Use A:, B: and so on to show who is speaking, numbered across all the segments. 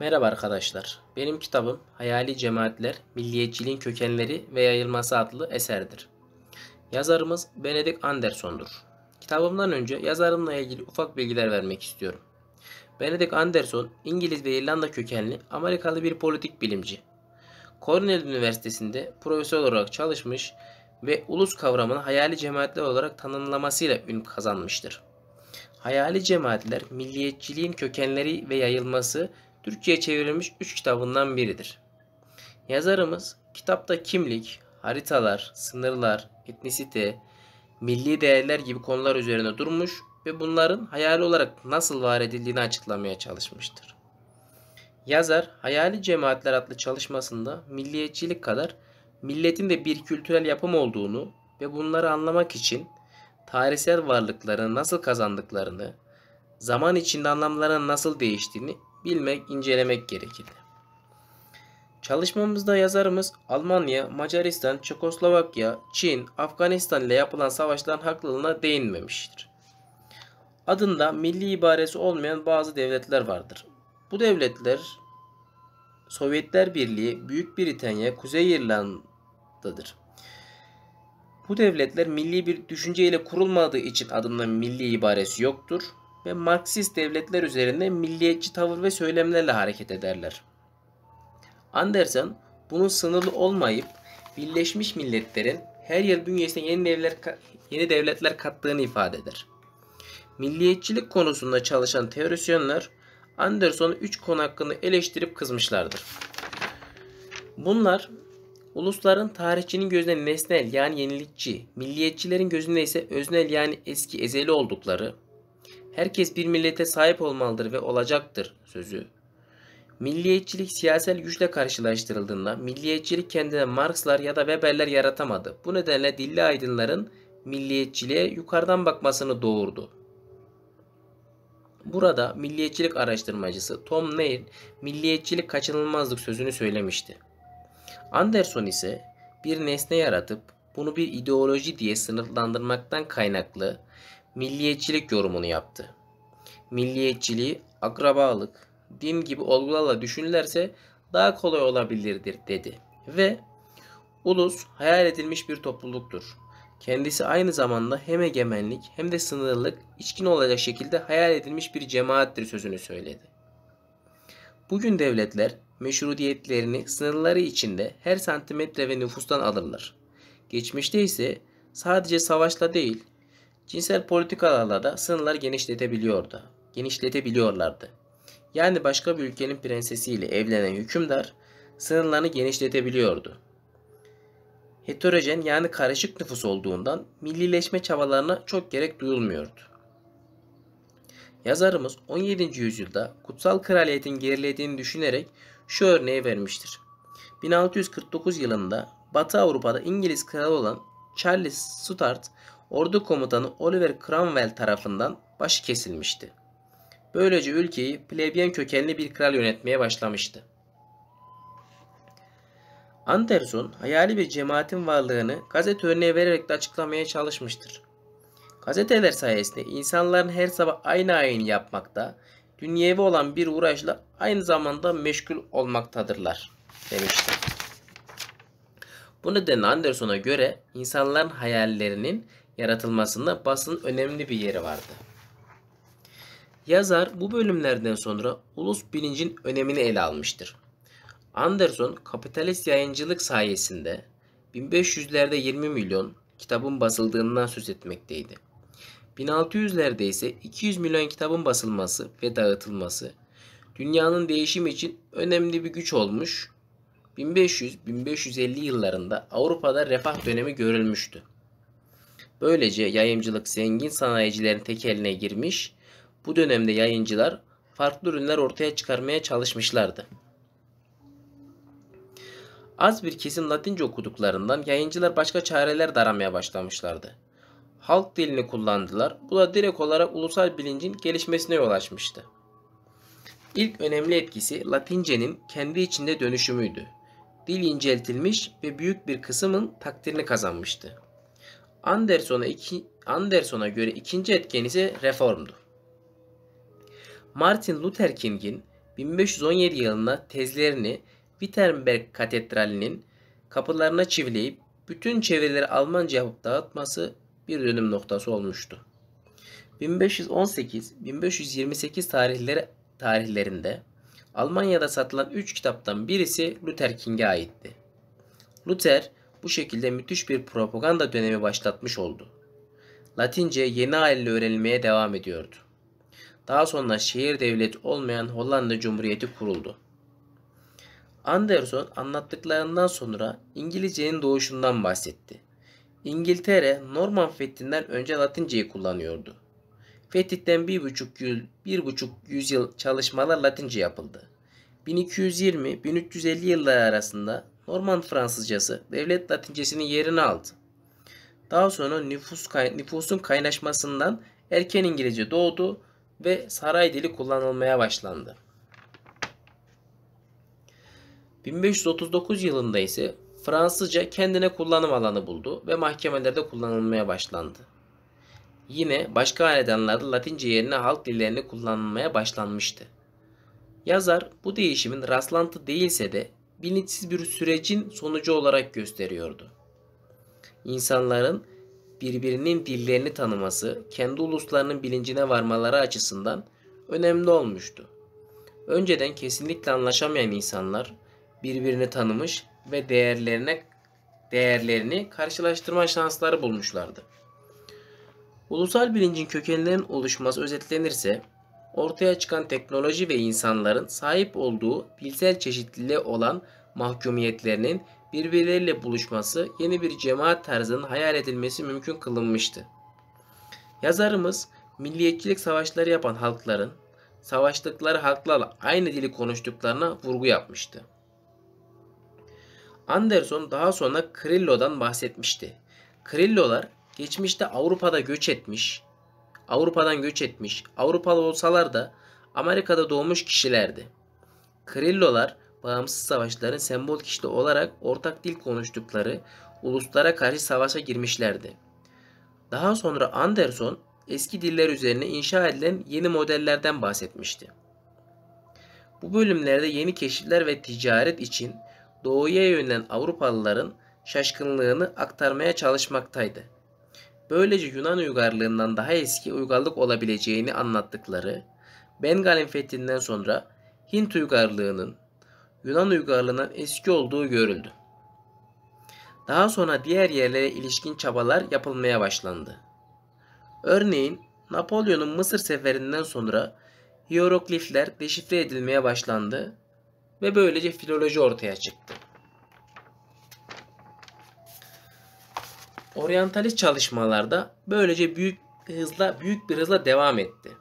A: Merhaba arkadaşlar. Benim kitabım Hayali Cemaatler, Milliyetçiliğin Kökenleri ve Yayılması adlı eserdir. Yazarımız Benedict Anderson'dur. Kitabımdan önce yazarımla ilgili ufak bilgiler vermek istiyorum. Benedict Anderson, İngiliz ve İrlanda kökenli Amerikalı bir politik bilimci. Cornell Üniversitesi'nde profesör olarak çalışmış ve ulus kavramını hayali cemaatler olarak tanımlamasıyla ün kazanmıştır. Hayali cemaatler, milliyetçiliğin kökenleri ve yayılması Türkçe'ye çevrilmiş 3 kitabından biridir. Yazarımız kitapta kimlik, haritalar, sınırlar, etnisite, milli değerler gibi konular üzerine durmuş ve bunların hayali olarak nasıl var edildiğini açıklamaya çalışmıştır. Yazar, Hayali Cemaatler adlı çalışmasında milliyetçilik kadar milletin de bir kültürel yapım olduğunu ve bunları anlamak için tarihsel varlıklarını nasıl kazandıklarını, zaman içinde anlamlarının nasıl değiştiğini bilmek, incelemek gerekirdi. Çalışmamızda yazarımız Almanya, Macaristan, Çekoslovakya, Çin, Afganistan ile yapılan savaşların haklılığına değinmemiştir. Adında milli ibaresi olmayan bazı devletler vardır. Bu devletler Sovyetler Birliği, Büyük Britanya, Kuzey İrlanda'dır. Bu devletler milli bir düşünceyle kurulmadığı için adında milli ibaresi yoktur ve Marksist devletler üzerinde milliyetçi tavır ve söylemlerle hareket ederler. Anderson bunun sınırlı olmayıp Birleşmiş Milletler'in her yıl bünyesine yeni devletler, yeni devletler kattığını ifade eder. Milliyetçilik konusunda çalışan teorisyenler Anderson'un 3 konu hakkını eleştirip kızmışlardır. Bunlar ulusların tarihçinin gözünde nesnel yani yenilikçi, milliyetçilerin gözünde ise öznel yani eski ezeli oldukları, Herkes bir millete sahip olmalıdır ve olacaktır sözü. Milliyetçilik siyasal güçle karşılaştırıldığında milliyetçilik kendine Marxlar ya da Weberler yaratamadı. Bu nedenle dilli aydınların milliyetçiliğe yukarıdan bakmasını doğurdu. Burada milliyetçilik araştırmacısı Tom Neil milliyetçilik kaçınılmazlık sözünü söylemişti. Anderson ise bir nesne yaratıp bunu bir ideoloji diye sınırlandırmaktan kaynaklı milliyetçilik yorumunu yaptı. Milliyetçiliği akrabalık, din gibi olgularla düşünülerse daha kolay olabilirdir dedi. Ve ulus hayal edilmiş bir topluluktur. Kendisi aynı zamanda hem egemenlik hem de sınırlılık içkin olacak şekilde hayal edilmiş bir cemaattir sözünü söyledi. Bugün devletler meşrudiyetlerini sınırları içinde her santimetre ve nüfustan alırlar. Geçmişte ise sadece savaşla değil Cinsel politikalarla da sınırlar genişletebiliyordu. Genişletebiliyorlardı. Yani başka bir ülkenin prensesiyle evlenen hükümdar sınırlarını genişletebiliyordu. Heterojen yani karışık nüfus olduğundan millileşme çabalarına çok gerek duyulmuyordu. Yazarımız 17. yüzyılda kutsal kraliyetin gerilediğini düşünerek şu örneği vermiştir. 1649 yılında Batı Avrupa'da İngiliz kralı olan Charles Stuart ordu komutanı Oliver Cromwell tarafından başı kesilmişti. Böylece ülkeyi plebeyen kökenli bir kral yönetmeye başlamıştı. Anderson hayali bir cemaatin varlığını gazete örneği vererek de açıklamaya çalışmıştır. Gazeteler sayesinde insanların her sabah aynı ayini yapmakta, dünyevi olan bir uğraşla aynı zamanda meşgul olmaktadırlar demişti. Bu nedenle Anderson'a göre insanların hayallerinin yaratılmasında basının önemli bir yeri vardı. Yazar bu bölümlerden sonra ulus bilincin önemini ele almıştır. Anderson kapitalist yayıncılık sayesinde 1500'lerde 20 milyon kitabın basıldığından söz etmekteydi. 1600'lerde ise 200 milyon kitabın basılması ve dağıtılması dünyanın değişimi için önemli bir güç olmuş. 1500-1550 yıllarında Avrupa'da refah dönemi görülmüştü. Böylece yayıncılık zengin sanayicilerin tek eline girmiş, bu dönemde yayıncılar farklı ürünler ortaya çıkarmaya çalışmışlardı. Az bir kesim Latince okuduklarından yayıncılar başka çareler de aramaya başlamışlardı. Halk dilini kullandılar. Bu da direkt olarak ulusal bilincin gelişmesine yol açmıştı. İlk önemli etkisi Latince'nin kendi içinde dönüşümüydü. Dil inceltilmiş ve büyük bir kısmın takdirini kazanmıştı. Anderson'a iki, göre ikinci etken ise reformdu. Martin Luther King'in 1517 yılında tezlerini Wittenberg Katedrali'nin kapılarına çivileyip bütün çevirileri Almanca yapıp dağıtması bir dönüm noktası olmuştu. 1518-1528 tarihleri tarihlerinde Almanya'da satılan 3 kitaptan birisi Luther King'e aitti. Luther bu şekilde müthiş bir propaganda dönemi başlatmış oldu. Latince yeni haliyle öğrenilmeye devam ediyordu. Daha sonra şehir devlet olmayan Hollanda Cumhuriyeti kuruldu. Anderson anlattıklarından sonra İngilizcenin doğuşundan bahsetti. İngiltere Norman Fethi'nden önce Latinceyi kullanıyordu. Fetih'ten bir buçuk, yüz, bir buçuk yüzyıl çalışmalar Latince yapıldı. 1220-1350 yılları arasında Norman Fransızcası devlet Latincesinin yerini aldı. Daha sonra nüfus kay nüfusun kaynaşmasından erken İngilizce doğdu ve saray dili kullanılmaya başlandı. 1539 yılında ise Fransızca kendine kullanım alanı buldu ve mahkemelerde kullanılmaya başlandı. Yine başka hanedanlarda Latince yerine halk dillerini kullanılmaya başlanmıştı. Yazar bu değişimin rastlantı değilse de bilinçsiz bir sürecin sonucu olarak gösteriyordu. İnsanların birbirinin dillerini tanıması kendi uluslarının bilincine varmaları açısından önemli olmuştu. Önceden kesinlikle anlaşamayan insanlar birbirini tanımış ve değerlerine değerlerini karşılaştırma şansları bulmuşlardı. Ulusal bilincin kökenlerinin oluşması özetlenirse ortaya çıkan teknoloji ve insanların sahip olduğu bilsel çeşitliliğe olan mahkumiyetlerinin birbirleriyle buluşması yeni bir cemaat tarzının hayal edilmesi mümkün kılınmıştı. Yazarımız milliyetçilik savaşları yapan halkların savaştıkları halklarla aynı dili konuştuklarına vurgu yapmıştı. Anderson daha sonra Krillo'dan bahsetmişti. Krillolar geçmişte Avrupa'da göç etmiş, Avrupa'dan göç etmiş Avrupalı olsalar da Amerika'da doğmuş kişilerdi. Krillolar bağımsız savaşların sembol kişili olarak ortak dil konuştukları uluslara karşı savaşa girmişlerdi. Daha sonra Anderson eski diller üzerine inşa edilen yeni modellerden bahsetmişti. Bu bölümlerde yeni keşifler ve ticaret için doğuya yönelen Avrupalıların şaşkınlığını aktarmaya çalışmaktaydı. Böylece Yunan uygarlığından daha eski uygarlık olabileceğini anlattıkları Bengal'in fethinden sonra Hint uygarlığının Yunan uygarlığından eski olduğu görüldü. Daha sonra diğer yerlere ilişkin çabalar yapılmaya başlandı. Örneğin Napolyon'un Mısır seferinden sonra hieroglifler deşifre edilmeye başlandı ve böylece filoloji ortaya çıktı. Oryantalist çalışmalarda böylece büyük hızla büyük bir hızla devam etti.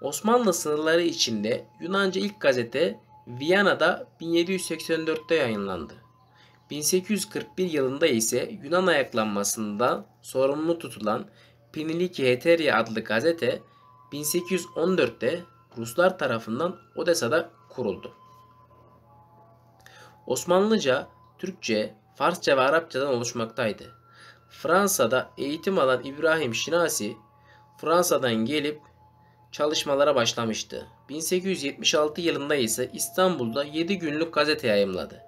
A: Osmanlı sınırları içinde Yunanca ilk gazete Viyana'da 1784'te yayınlandı. 1841 yılında ise Yunan ayaklanmasından sorumlu tutulan Piniliki Heteria adlı gazete 1814'te Ruslar tarafından Odessa'da kuruldu. Osmanlıca, Türkçe, Farsça ve Arapçadan oluşmaktaydı. Fransa'da eğitim alan İbrahim Şinasi Fransa'dan gelip çalışmalara başlamıştı. 1876 yılında ise İstanbul'da 7 günlük gazete yayımladı.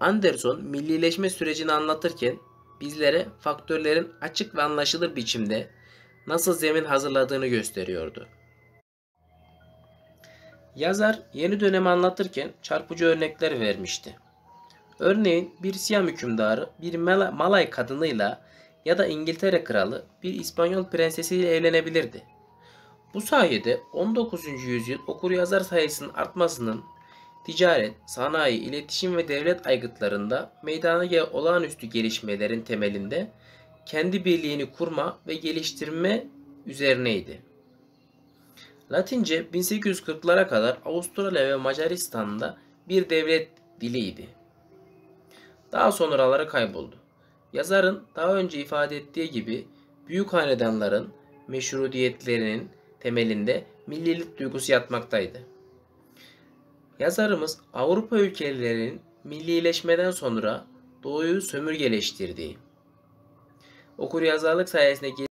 A: Anderson millileşme sürecini anlatırken bizlere faktörlerin açık ve anlaşılır biçimde nasıl zemin hazırladığını gösteriyordu. Yazar yeni dönemi anlatırken çarpıcı örnekler vermişti. Örneğin bir Siyam hükümdarı bir Malay kadınıyla ya da İngiltere kralı bir İspanyol prensesiyle evlenebilirdi. Bu sayede 19. yüzyıl okuryazar sayısının artmasının ticaret, sanayi, iletişim ve devlet aygıtlarında meydana gelen olağanüstü gelişmelerin temelinde kendi birliğini kurma ve geliştirme üzerineydi. Latince 1840'lara kadar Avustralya ve Macaristan'da bir devlet diliydi daha sonraları kayboldu. Yazarın daha önce ifade ettiği gibi büyük hanedanların meşrudiyetlerinin temelinde millilik duygusu yatmaktaydı. Yazarımız Avrupa ülkelerinin millileşmeden sonra doğuyu sömürgeleştirdiği, okur yazarlık sayesinde